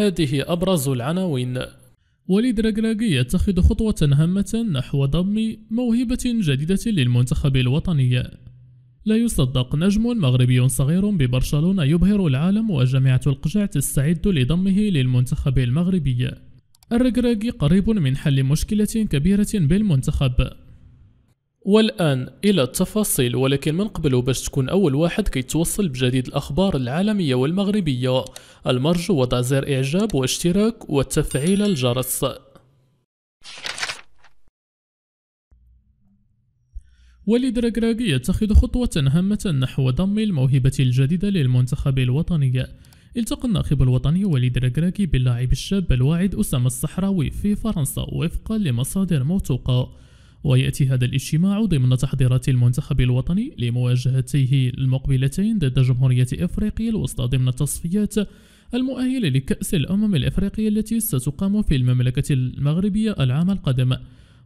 هذه أبرز العناوين وليد رقراقي يتخذ خطوة هامة نحو ضم موهبة جديدة للمنتخب الوطني لا يصدق نجم مغربي صغير ببرشلونة يبهر العالم وجامعة القجع تستعد لضمه للمنتخب المغربي الرقراقي قريب من حل مشكلة كبيرة بالمنتخب والآن إلى التفاصيل ولكن من قبل باش تكون أول واحد كيتوصل بجديد الأخبار العالمية والمغربية المرجو وضع زر إعجاب واشتراك وتفعيل الجرس وليد راكراك يتخذ خطوة هامة نحو ضم الموهبة الجديدة للمنتخب الوطني التقى الناخب الوطني وليد راكراك باللاعب الشاب الواعد أسامة الصحراوي في فرنسا وفقا لمصادر موثوقة ويأتي هذا الاجتماع ضمن تحضيرات المنتخب الوطني لمواجهتيه المقبلتين ضد جمهورية إفريقيا الوسطى ضمن التصفيات المؤهلة لكأس الأمم الإفريقية التي ستقام في المملكة المغربية العام القادم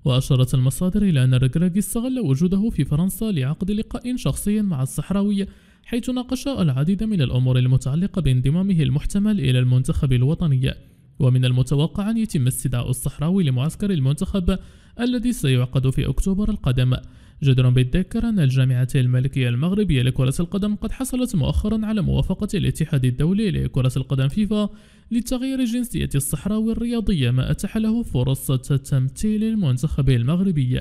وأشارت المصادر إلى أن ركراكي استغل وجوده في فرنسا لعقد لقاء شخصي مع الصحراوي حيث ناقش العديد من الأمور المتعلقة بانضمامه المحتمل إلى المنتخب الوطني ومن المتوقع أن يتم استدعاء الصحراوي لمعسكر المنتخب الذي سيعقد في أكتوبر القادم جدر بالذكر أن الجامعة الملكية المغربية لكرة القدم قد حصلت مؤخرا على موافقة الاتحاد الدولي لكرة القدم فيفا لتغيير جنسية الصحراوي الرياضية ما أتاح له فرصة تمثيل المنتخب المغربي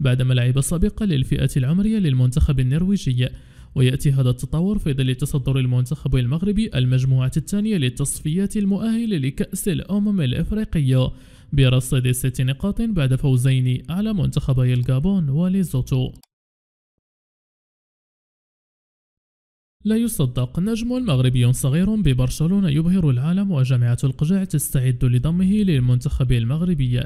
بعدما لعب سابقا للفئة العمرية للمنتخب النرويجي ويأتي هذا التطور في ظل تصدر المنتخب المغربي المجموعة الثانية للتصفيات المؤهلة لكأس الأمم الإفريقية برصيد ست نقاط بعد فوزين على منتخبي الجابون وليزوتو لا يصدق نجم مغربي صغير ببرشلونة يبهر العالم وجامعة القجاع تستعد لضمه للمنتخب المغربي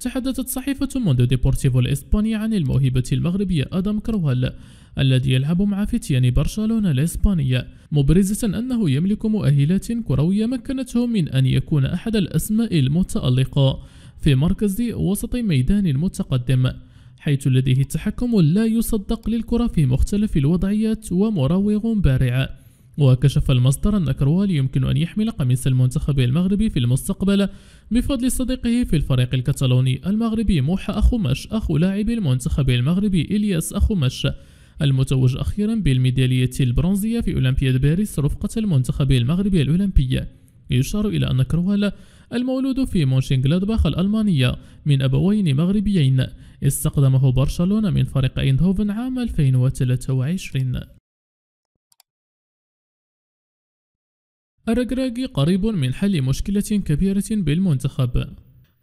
تحدثت صحيفة موندو ديبورتيفو الإسباني عن الموهبة المغربية آدم كروال الذي يلعب مع فتيان برشلونة الإسبانية مبرزة أنه يملك مؤهلات كروية مكنته من أن يكون أحد الأسماء المتألقة في مركز وسط ميدان متقدم حيث لديه التحكم لا يصدق للكرة في مختلف الوضعيات ومراوغ بارع وكشف المصدر أن كروال يمكن أن يحمل قميص المنتخب المغربي في المستقبل بفضل صديقه في الفريق الكتالوني المغربي موحى أخومش أخو لاعب المنتخب المغربي إلياس أخومش المتوج أخيرا بالميدالية البرونزية في أولمبياد باريس رفقة المنتخب المغربي الأولمبي يشار إلى أن كروهل المولود في مونشنغلادباخ الألمانية من أبوين مغربيين استقدمه برشلونة من فريق أيندهوفن عام 2023 أرجراجي قريب من حل مشكلة كبيرة بالمنتخب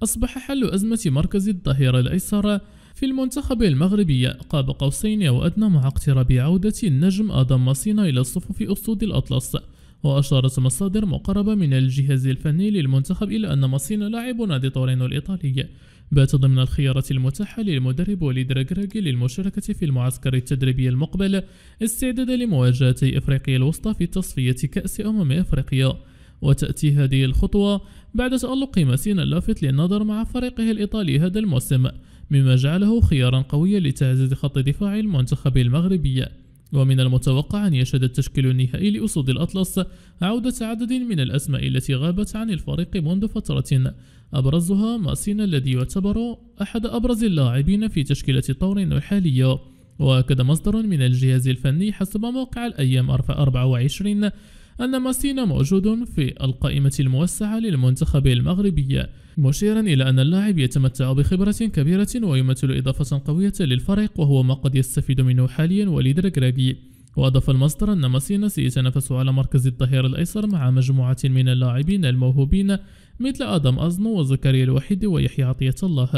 أصبح حل أزمة مركز الظهير الأيسر في المنتخب المغربي قاب قوسين أو أدنى مع اقتراب عودة النجم آدم ماسينا إلى صفوف أسود الأطلس وأشارت مصادر مقربة من الجهاز الفني للمنتخب إلى أن ماسينا لاعب نادي تورينو الإيطالي بات ضمن الخيارات المتاحة للمدرب وليد راكراكي للمشاركة في المعسكر التدريبي المقبل استعدادا لمواجهة إفريقيا الوسطى في تصفية كأس أمم إفريقيا وتأتي هذه الخطوة بعد تألق ماسينا اللافت للنظر مع فريقه الإيطالي هذا الموسم مما جعله خيارا قويا لتعزيز خط دفاع المنتخب المغربي ومن المتوقع أن يشهد التشكيل النهائي لأسود الأطلس عودة عدد من الأسماء التي غابت عن الفريق منذ فترة أبرزها ماسين الذي يعتبر أحد أبرز اللاعبين في تشكيلة طور الحالية وأكد مصدر من الجهاز الفني حسب موقع الأيام 24 أن ماسينا موجود في القائمة الموسعة للمنتخب المغربي مشيرا إلى أن اللاعب يتمتع بخبرة كبيرة ويمثل إضافة قوية للفريق وهو ما قد يستفيد منه حاليا وليد ركراكي وأضاف المصدر أن ماسينا سيتنافس على مركز الظهير الأيسر مع مجموعة من اللاعبين الموهوبين مثل آدم أزنو وزكريا الوحيد ويحيى عطية الله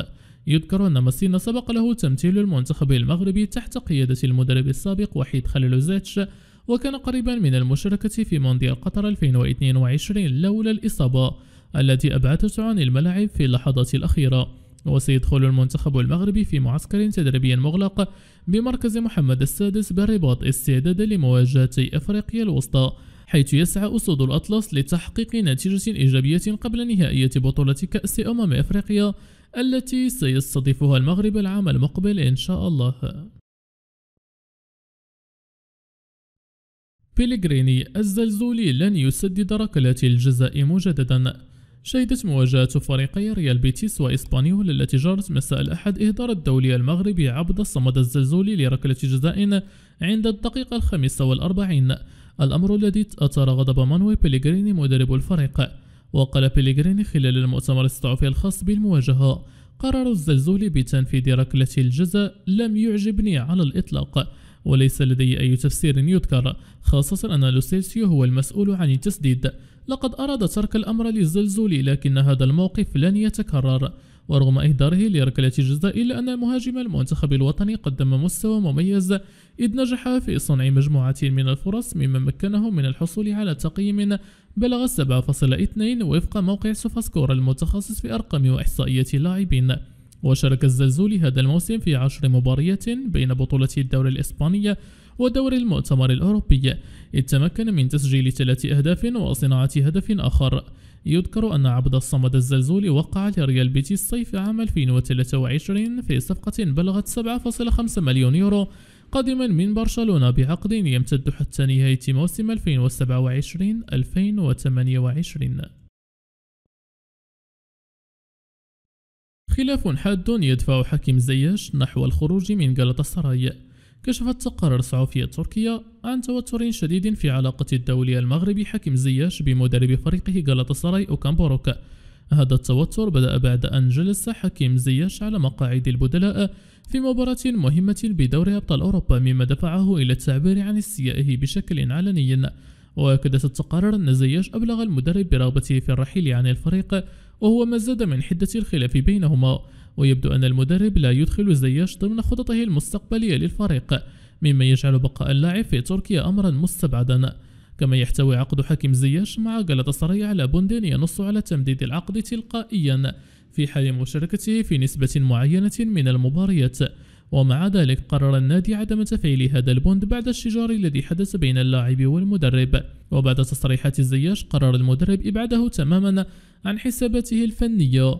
يذكر أن ماسينا سبق له تمثيل المنتخب المغربي تحت قيادة المدرب السابق وحيد خليلوزيتش وكان قريبا من المشاركة في مونديال قطر 2022 لولا الإصابة التي أبعدته عن الملاعب في اللحظات الأخيرة وسيدخل المنتخب المغربي في معسكر تدريبي مغلق بمركز محمد السادس بالرباط استعدادا لمواجهة أفريقيا الوسطى حيث يسعى أسود الأطلس لتحقيق نتيجة إيجابية قبل نهائية بطولة كأس أمم أفريقيا التي سيستضيفها المغرب العام المقبل إن شاء الله بيليغريني الزلزولي لن يسدد ركلة الجزاء مجددا شهدت مواجهة فريقي ريال بيتيس وإسبانيول التي جرت مساء الأحد إهدار الدولي المغربي عبد الصمد الزلزولي لركلة جزاء عند الدقيقة الخامسة والأربعين الأمر الذي أثار غضب مانوي بيليغريني مدرب الفريق وقال بيليغريني خلال المؤتمر الصحفي الخاص بالمواجهة قرار الزلزولي بتنفيذ ركلة الجزاء لم يعجبني على الإطلاق وليس لدي أي تفسير يذكر خاصة أن لوسيلسيو هو المسؤول عن التسديد لقد أراد ترك الأمر للزلزول لكن هذا الموقف لن يتكرر ورغم إهداره لركلة الجزاء إلا أن مهاجم المنتخب الوطني قدم مستوى مميز إذ نجح في صنع مجموعة من الفرص مما مكنه من الحصول على تقييم بلغ 7.2 وفق موقع سوفاسكور المتخصص في أرقام وإحصائية اللاعبين وشارك الزلزولي هذا الموسم في عشر مباريات بين بطولة الدوري الإسبانية ودور المؤتمر الأوروبي إذ تمكن من تسجيل ثلاث أهداف وصناعة هدف آخر يذكر أن عبد الصمد الزلزولي وقع لريال بيتي الصيف عام 2023 في صفقة بلغت 7.5 مليون يورو قادما من برشلونة بعقد يمتد حتى نهاية موسم 2027-2028 خلاف حاد يدفع حكيم زياش نحو الخروج من غالطاسراي كشفت تقارير صحفية تركيا عن توتر شديد في علاقة الدولي المغربي حكيم زياش بمدرب فريقه غالطاسراي أوكامبوروك هذا التوتر بدأ بعد أن جلس حكيم زياش على مقاعد البدلاء في مباراة مهمة بدور أبطال أوروبا مما دفعه إلى التعبير عن استيائه بشكل علني وأكدت التقارير أن زياش أبلغ المدرب برغبته في الرحيل عن الفريق وهو ما زاد من حدة الخلاف بينهما ويبدو أن المدرب لا يدخل زياش ضمن خططه المستقبلية للفريق مما يجعل بقاء اللاعب في تركيا أمرا مستبعدا كما يحتوي عقد حكم زياش مع جلطسراي على بند ينص على تمديد العقد تلقائيا في حال مشاركته في نسبة معينة من المباريات ومع ذلك قرر النادي عدم تفعيل هذا البند بعد الشجار الذي حدث بين اللاعب والمدرب وبعد تصريحات الزياش قرر المدرب إبعاده تماما عن حساباته الفنية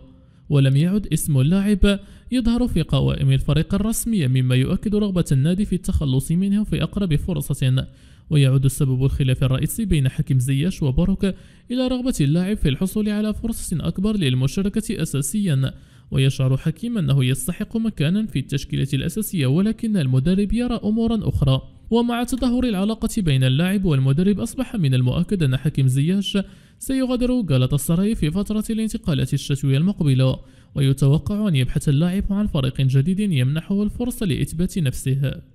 ولم يعد اسم اللاعب يظهر في قوائم الفريق الرسمية مما يؤكد رغبة النادي في التخلص منه في أقرب فرصة ويعود السبب الخلاف الرئيسي بين حكم زياش وبروك إلى رغبة اللاعب في الحصول على فرصة أكبر للمشاركة أساسيا ويشعر حكيم أنه يستحق مكانا في التشكيلة الأساسية ولكن المدرب يرى أمورا أخرى ومع تدهور العلاقة بين اللاعب والمدرب أصبح من المؤكد أن حكيم زياش سيغادر السراي في فترة الانتقالات الشتوية المقبلة ويتوقع أن يبحث اللاعب عن فريق جديد يمنحه الفرصة لإثبات نفسه